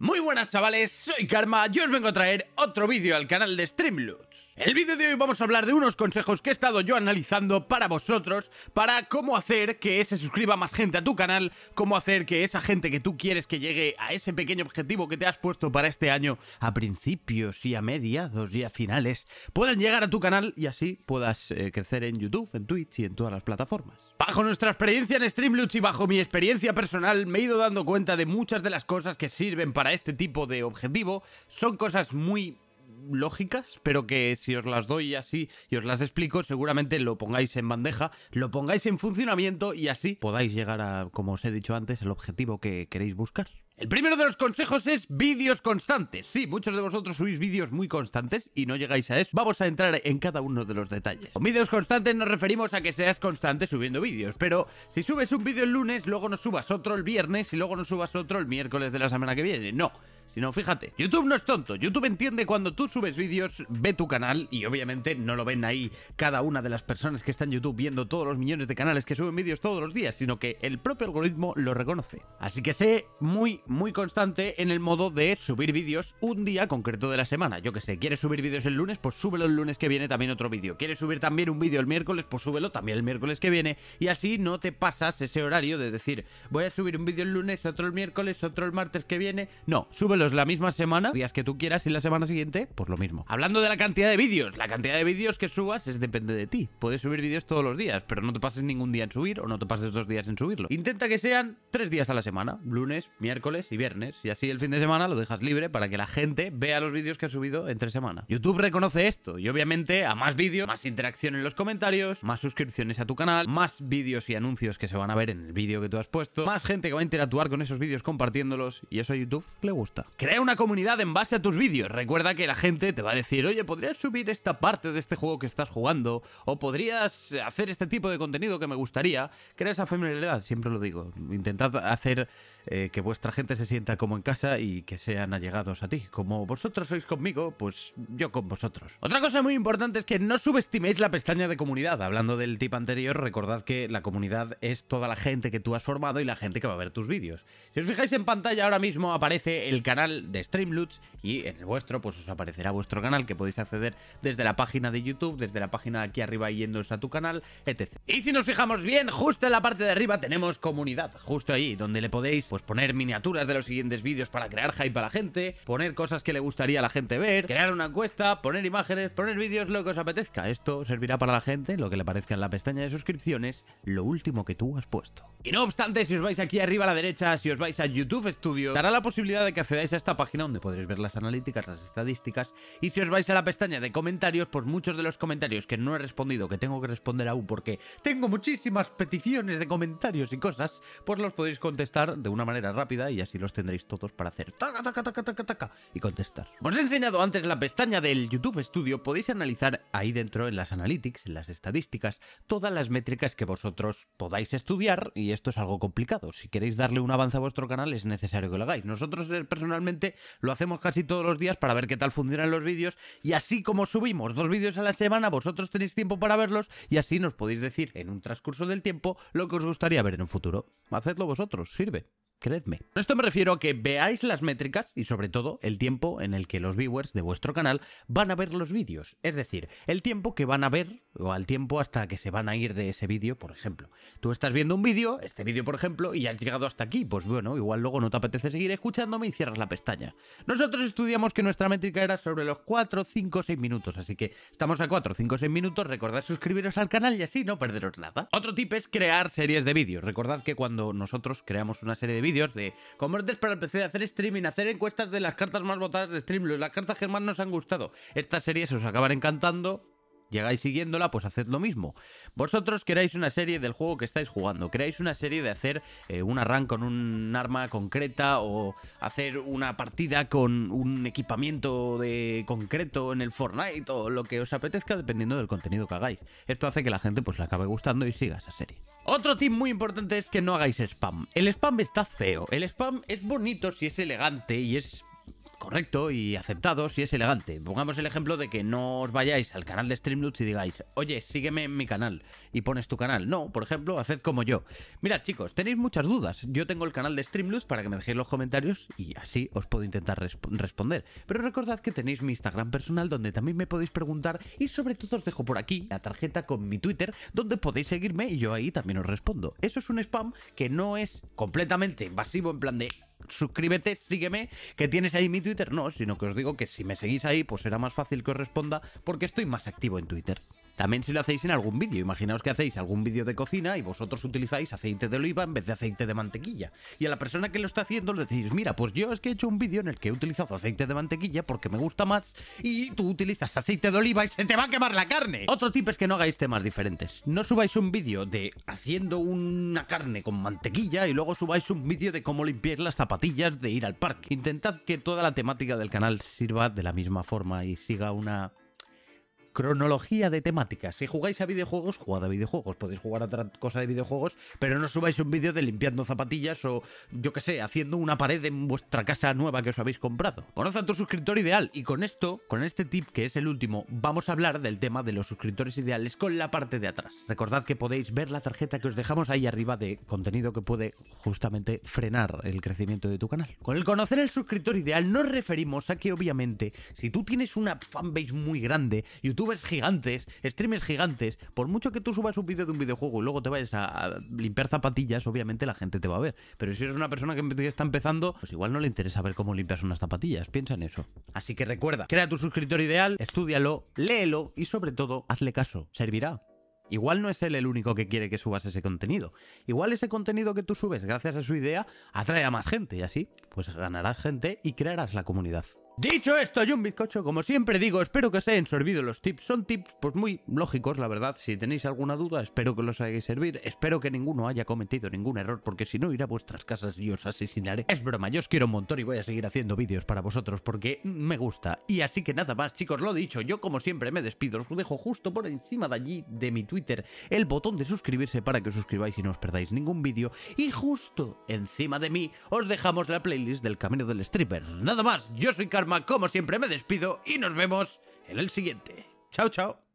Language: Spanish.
Muy buenas chavales, soy Karma y os vengo a traer otro vídeo al canal de Streamloop el vídeo de hoy vamos a hablar de unos consejos que he estado yo analizando para vosotros, para cómo hacer que se suscriba más gente a tu canal, cómo hacer que esa gente que tú quieres que llegue a ese pequeño objetivo que te has puesto para este año, a principios y a mediados y a finales, puedan llegar a tu canal y así puedas eh, crecer en YouTube, en Twitch y en todas las plataformas. Bajo nuestra experiencia en StreamLunch y bajo mi experiencia personal me he ido dando cuenta de muchas de las cosas que sirven para este tipo de objetivo, son cosas muy lógicas, pero que si os las doy así y os las explico, seguramente lo pongáis en bandeja, lo pongáis en funcionamiento y así podáis llegar a, como os he dicho antes, el objetivo que queréis buscar. El primero de los consejos es vídeos constantes. Sí, muchos de vosotros subís vídeos muy constantes y no llegáis a eso. Vamos a entrar en cada uno de los detalles. Con vídeos constantes nos referimos a que seas constante subiendo vídeos, pero si subes un vídeo el lunes, luego no subas otro el viernes y luego no subas otro el miércoles de la semana que viene. No. Sino fíjate, YouTube no es tonto, YouTube entiende cuando tú subes vídeos, ve tu canal y obviamente no lo ven ahí cada una de las personas que están en YouTube viendo todos los millones de canales que suben vídeos todos los días, sino que el propio algoritmo lo reconoce. Así que sé muy, muy constante en el modo de subir vídeos un día concreto de la semana. Yo que sé, quieres subir vídeos el lunes, pues súbelo el lunes que viene también otro vídeo. Quieres subir también un vídeo el miércoles, pues súbelo también el miércoles que viene. Y así no te pasas ese horario de decir, voy a subir un vídeo el lunes, otro el miércoles, otro el martes que viene. No, súbelos la misma semana, días que tú quieras y la semana siguiente, pues lo mismo. Hablando de la cantidad de vídeos, la cantidad de vídeos que subas es depende de ti. Puedes subir vídeos todos los días, pero no te pases ningún día en subir o no te pases dos días en subirlo. Intenta que sean tres días a la semana, lunes, miércoles, y viernes. Y así el fin de semana lo dejas libre para que la gente vea los vídeos que has subido entre semana. YouTube reconoce esto y obviamente a más vídeos, más interacción en los comentarios, más suscripciones a tu canal, más vídeos y anuncios que se van a ver en el vídeo que tú has puesto, más gente que va a interactuar con esos vídeos compartiéndolos y eso a YouTube le gusta. Crea una comunidad en base a tus vídeos. Recuerda que la gente te va a decir, oye, podrías subir esta parte de este juego que estás jugando o podrías hacer este tipo de contenido que me gustaría. Crea esa familiaridad, siempre lo digo. Intentad hacer eh, que vuestra gente se sienta como en casa y que sean allegados a ti. Como vosotros sois conmigo, pues yo con vosotros. Otra cosa muy importante es que no subestiméis la pestaña de comunidad. Hablando del tip anterior, recordad que la comunidad es toda la gente que tú has formado y la gente que va a ver tus vídeos. Si os fijáis en pantalla ahora mismo aparece el canal de Streamloots y en el vuestro pues os aparecerá vuestro canal que podéis acceder desde la página de YouTube, desde la página de aquí arriba yéndose a tu canal, etc. Y si nos fijamos bien, justo en la parte de arriba tenemos comunidad, justo ahí donde le podéis pues, pues poner miniaturas de los siguientes vídeos para crear hype a la gente, poner cosas que le gustaría a la gente ver, crear una encuesta, poner imágenes, poner vídeos, lo que os apetezca. Esto servirá para la gente, lo que le parezca en la pestaña de suscripciones, lo último que tú has puesto. Y no obstante, si os vais aquí arriba a la derecha, si os vais a YouTube Studio, dará la posibilidad de que accedáis a esta página donde podréis ver las analíticas, las estadísticas, y si os vais a la pestaña de comentarios, pues muchos de los comentarios que no he respondido, que tengo que responder aún porque tengo muchísimas peticiones de comentarios y cosas, pues los podéis contestar de una manera rápida y así los tendréis todos para hacer taca, taca, taca, taca, y contestar. Os he enseñado antes la pestaña del YouTube Studio, podéis analizar ahí dentro en las analytics, en las estadísticas, todas las métricas que vosotros podáis estudiar y esto es algo complicado. Si queréis darle un avance a vuestro canal es necesario que lo hagáis. Nosotros eh, personalmente lo hacemos casi todos los días para ver qué tal funcionan los vídeos y así como subimos dos vídeos a la semana, vosotros tenéis tiempo para verlos y así nos podéis decir en un transcurso del tiempo lo que os gustaría ver en un futuro. Hacedlo vosotros, sirve. Creedme. esto me refiero a que veáis las métricas y sobre todo el tiempo en el que los viewers de vuestro canal van a ver los vídeos, es decir, el tiempo que van a ver o al tiempo hasta que se van a ir de ese vídeo, por ejemplo. Tú estás viendo un vídeo, este vídeo, por ejemplo, y has llegado hasta aquí. Pues bueno, igual luego no te apetece seguir escuchándome y cierras la pestaña. Nosotros estudiamos que nuestra métrica era sobre los 4, 5, 6 minutos, así que estamos a 4, 5, 6 minutos. Recordad suscribiros al canal y así no perderos nada. Otro tip es crear series de vídeos. Recordad que cuando nosotros creamos una serie de vídeos de convertes para el PC, hacer streaming, hacer encuestas de las cartas más votadas de streaming, las cartas que más nos han gustado, estas series se os acaban encantando llegáis siguiéndola, pues haced lo mismo. Vosotros queráis una serie del juego que estáis jugando, queráis una serie de hacer eh, un arran con un arma concreta o hacer una partida con un equipamiento de concreto en el Fortnite o lo que os apetezca dependiendo del contenido que hagáis. Esto hace que la gente pues le acabe gustando y siga esa serie. Otro tip muy importante es que no hagáis spam. El spam está feo. El spam es bonito si es elegante y es correcto y aceptado, si es elegante. Pongamos el ejemplo de que no os vayáis al canal de Streamlutz y digáis, oye, sígueme en mi canal y pones tu canal. No, por ejemplo, haced como yo. Mira, chicos, tenéis muchas dudas. Yo tengo el canal de Streamlutz para que me dejéis los comentarios y así os puedo intentar responder. Pero recordad que tenéis mi Instagram personal donde también me podéis preguntar y sobre todo os dejo por aquí la tarjeta con mi Twitter donde podéis seguirme y yo ahí también os respondo. Eso es un spam que no es completamente invasivo en plan de suscríbete, sígueme, que tienes ahí mi Twitter. No, sino que os digo que si me seguís ahí, pues será más fácil que os responda porque estoy más activo en Twitter. También si lo hacéis en algún vídeo, imaginaos que hacéis algún vídeo de cocina y vosotros utilizáis aceite de oliva en vez de aceite de mantequilla. Y a la persona que lo está haciendo le decís, mira, pues yo es que he hecho un vídeo en el que he utilizado aceite de mantequilla porque me gusta más y tú utilizas aceite de oliva y se te va a quemar la carne. Otro tip es que no hagáis temas diferentes. No subáis un vídeo de haciendo una carne con mantequilla y luego subáis un vídeo de cómo limpiar las zapatillas de ir al parque. Intentad que toda la temática del canal sirva de la misma forma y siga una cronología de temáticas. Si jugáis a videojuegos, jugad a videojuegos. Podéis jugar a otra cosa de videojuegos, pero no subáis un vídeo de limpiando zapatillas o, yo qué sé, haciendo una pared en vuestra casa nueva que os habéis comprado. Conoce a tu suscriptor ideal y con esto, con este tip que es el último, vamos a hablar del tema de los suscriptores ideales con la parte de atrás. Recordad que podéis ver la tarjeta que os dejamos ahí arriba de contenido que puede justamente frenar el crecimiento de tu canal. Con el conocer el suscriptor ideal nos referimos a que obviamente si tú tienes una fanbase muy grande, YouTube gigantes, streamers gigantes, por mucho que tú subas un vídeo de un videojuego y luego te vayas a, limpiar zapatillas, obviamente la gente te va a ver. Pero si eres una persona que está empezando, pues igual no le interesa ver cómo limpias unas zapatillas. Piensa en eso. Así que recuerda, crea tu suscriptor ideal, estúdialo, léelo y sobre todo, hazle caso. Servirá. Igual no es él el único que quiere que subas ese contenido. Igual ese contenido que tú subes gracias a su idea atrae a más gente y así pues ganarás gente y crearás la comunidad. Dicho esto y un bizcocho, como siempre digo, espero que os hayan servido los tips. Son tips pues muy lógicos, la verdad. Si tenéis alguna duda, espero que los hagáis servir. Espero que ninguno haya cometido ningún error, porque si no, iré a vuestras casas y os asesinaré. Es broma, yo os quiero un montón y voy a seguir haciendo vídeos para vosotros porque me gusta. Y así que nada más, chicos, lo dicho, yo como siempre me despido. Os dejo justo por encima de allí de mi Twitter el botón de suscribirse para que os suscribáis y no os perdáis ningún vídeo. Y justo encima de mí os dejamos la playlist del Camino del Stripper. Nada más, yo soy Carmen como siempre, me despido y nos vemos en el siguiente. Chao, chao.